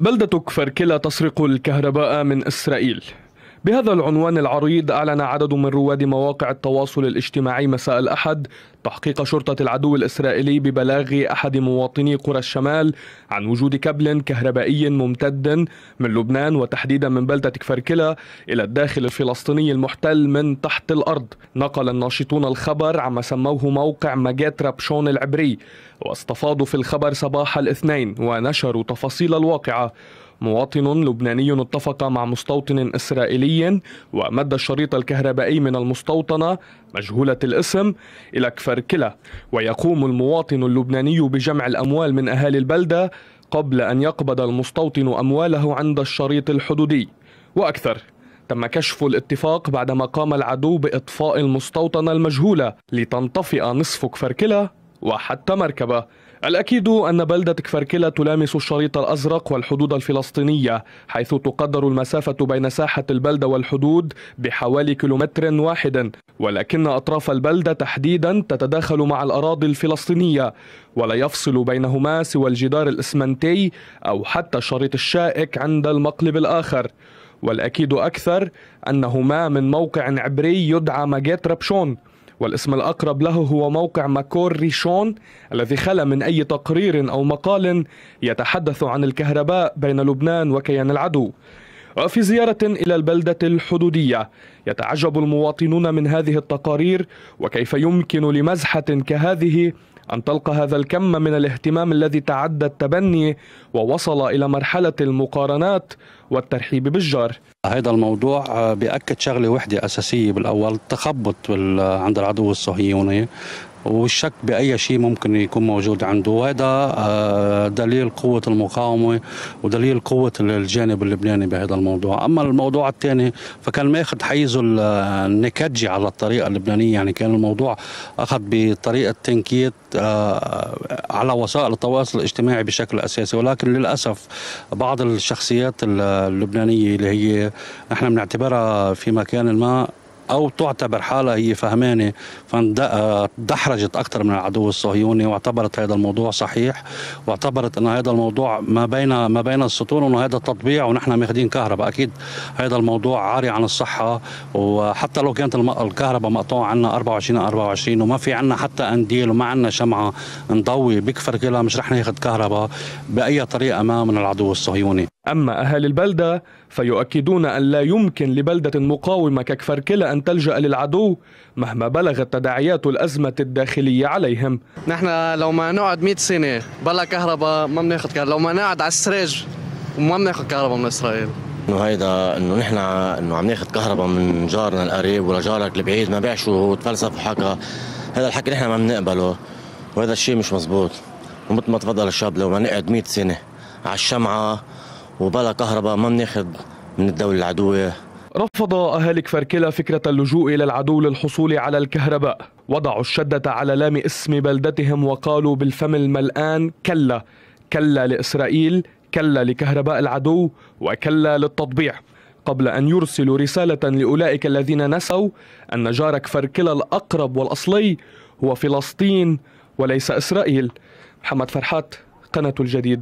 بلدة كفركلا تسرق الكهرباء من إسرائيل بهذا العنوان العريض أعلن عدد من رواد مواقع التواصل الاجتماعي مساء الأحد تحقيق شرطة العدو الإسرائيلي ببلاغ أحد مواطني قرى الشمال عن وجود كبل كهربائي ممتد من لبنان وتحديدا من بلدة كفركلة إلى الداخل الفلسطيني المحتل من تحت الأرض نقل الناشطون الخبر عما سموه موقع ماجات رابشون العبري واستفاضوا في الخبر صباح الاثنين ونشروا تفاصيل الواقعة مواطن لبناني اتفق مع مستوطن إسرائيلي ومد الشريط الكهربائي من المستوطنة مجهولة الاسم إلى كفركلة ويقوم المواطن اللبناني بجمع الأموال من أهالي البلدة قبل أن يقبض المستوطن أمواله عند الشريط الحدودي وأكثر تم كشف الاتفاق بعدما قام العدو بإطفاء المستوطنة المجهولة لتنطفئ نصف كفركلة وحتى مركبة الأكيد أن بلدة كفركلة تلامس الشريط الأزرق والحدود الفلسطينية حيث تقدر المسافة بين ساحة البلدة والحدود بحوالي كيلومتر واحد ولكن أطراف البلدة تحديدا تتداخل مع الأراضي الفلسطينية ولا يفصل بينهما سوى الجدار الإسمنتي أو حتى الشريط الشائك عند المقلب الآخر والأكيد أكثر أنهما من موقع عبري يدعى ماجيت ربشون والاسم الأقرب له هو موقع ماكور ريشون الذي خلا من أي تقرير أو مقال يتحدث عن الكهرباء بين لبنان وكيان العدو وفي زيارة إلى البلدة الحدودية يتعجب المواطنون من هذه التقارير وكيف يمكن لمزحة كهذه أن تلقى هذا الكم من الاهتمام الذي تعدى التبني ووصل إلى مرحلة المقارنات والترحيب بالجار هذا الموضوع بأكد شغلة وحدة أساسية بالأول تخبط عند العدو الصهيوني والشك باي شيء ممكن يكون موجود عنده وهذا آه، دليل قوه المقاومه ودليل قوه الجانب اللبناني بهذا الموضوع اما الموضوع الثاني فكان ماخذ حيزه النكجي آه، على الطريقه اللبنانيه يعني كان الموضوع اخذ بطريقه تنكيت آه، على وسائل التواصل الاجتماعي بشكل اساسي ولكن للاسف بعض الشخصيات اللبنانيه اللي هي نحن بنعتبرها في مكان ما او تعتبر حالها هي فهمانه فاندحرجت اكثر من العدو الصهيوني واعتبرت هذا الموضوع صحيح واعتبرت ان هذا الموضوع ما بين ما بين السطور انه هذا تطبيع ونحن ماخذين كهرباء اكيد هذا الموضوع عاري عن الصحه وحتى لو كانت الكهرباء مقطوعه عنا 24 24 وما في عنا حتى انديل وما عنا شمعه نضوي بكفر كلها مش رح ناخذ كهرباء باي طريقه ما من العدو الصهيوني أما أهالي البلدة فيؤكدون أن لا يمكن لبلدة مقاومة ككفركلة أن تلجأ للعدو مهما بلغت تداعيات الأزمة الداخلية عليهم نحن لو ما نقعد 100 سنة بلا كهرباء ما بناخذ كهرباء لو ما نقعد على السراج وما بناخذ كهرباء من إسرائيل انه هيدا انه نحن انه عم ناخذ كهرباء من جارنا القريب ولا جارك البعيد ما بيعشوا شو تفلسف وحكى هذا الحكي نحن ما بنقبله وهذا الشيء مش مزبوط ومثل ما تفضل الشاب لو ما نقعد 100 سنه على الشمعه وبلا كهرباء ما بناخذ من الدولة العدوة رفض أهالي فركلة فكرة اللجوء إلى العدو للحصول على الكهرباء وضعوا الشدة على لام اسم بلدتهم وقالوا بالفم الملآن كلا كلا لإسرائيل كلا لكهرباء العدو وكلا للتطبيع قبل أن يرسلوا رسالة لأولئك الذين نسوا أن جارك فركلة الأقرب والأصلي هو فلسطين وليس إسرائيل محمد فرحات قناة الجديد